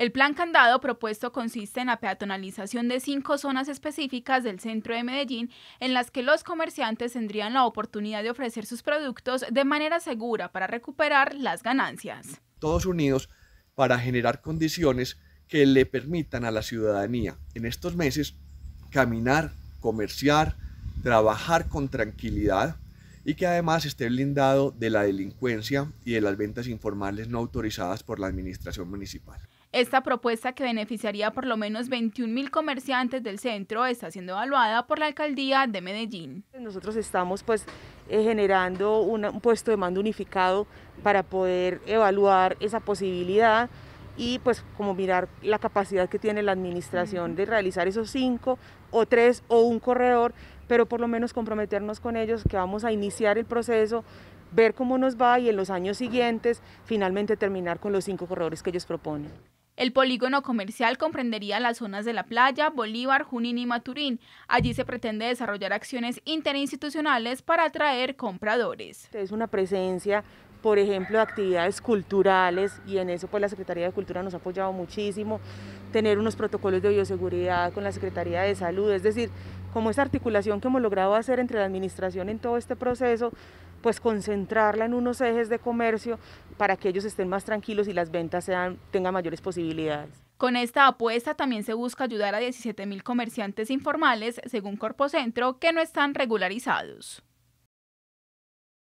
El plan candado propuesto consiste en la peatonalización de cinco zonas específicas del centro de Medellín en las que los comerciantes tendrían la oportunidad de ofrecer sus productos de manera segura para recuperar las ganancias. Todos unidos para generar condiciones que le permitan a la ciudadanía en estos meses caminar, comerciar, trabajar con tranquilidad y que además esté blindado de la delincuencia y de las ventas informales no autorizadas por la administración municipal. Esta propuesta que beneficiaría por lo menos 21.000 comerciantes del centro está siendo evaluada por la alcaldía de Medellín. Nosotros estamos pues eh, generando un puesto de mando unificado para poder evaluar esa posibilidad y pues como mirar la capacidad que tiene la administración de realizar esos cinco o tres o un corredor, pero por lo menos comprometernos con ellos que vamos a iniciar el proceso, ver cómo nos va y en los años siguientes finalmente terminar con los cinco corredores que ellos proponen. El polígono comercial comprendería las zonas de La Playa, Bolívar, Junín y Maturín. Allí se pretende desarrollar acciones interinstitucionales para atraer compradores. Es una presencia por ejemplo, de actividades culturales y en eso pues la Secretaría de Cultura nos ha apoyado muchísimo, tener unos protocolos de bioseguridad con la Secretaría de Salud, es decir, como esa articulación que hemos logrado hacer entre la administración en todo este proceso, pues concentrarla en unos ejes de comercio para que ellos estén más tranquilos y las ventas sean, tengan mayores posibilidades. Con esta apuesta también se busca ayudar a 17.000 comerciantes informales, según Corpocentro, que no están regularizados.